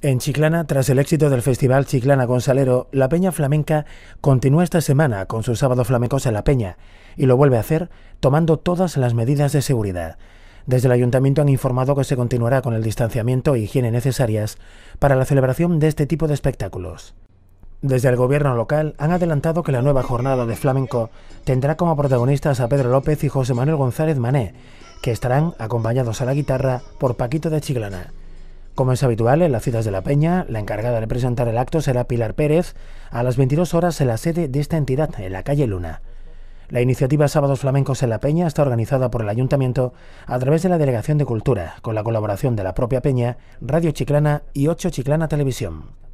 En Chiclana, tras el éxito del Festival Chiclana Gonzalero, la Peña Flamenca continúa esta semana con su Sábado flamencos en la Peña y lo vuelve a hacer tomando todas las medidas de seguridad. Desde el ayuntamiento han informado que se continuará con el distanciamiento e higiene necesarias para la celebración de este tipo de espectáculos. Desde el gobierno local han adelantado que la nueva jornada de flamenco tendrá como protagonistas a Pedro López y José Manuel González Mané, que estarán acompañados a la guitarra por Paquito de Chiclana. Como es habitual en las citas de la Peña, la encargada de presentar el acto será Pilar Pérez a las 22 horas en la sede de esta entidad, en la calle Luna. La iniciativa Sábados Flamencos en la Peña está organizada por el Ayuntamiento a través de la Delegación de Cultura, con la colaboración de la propia Peña, Radio Chiclana y 8 Chiclana Televisión.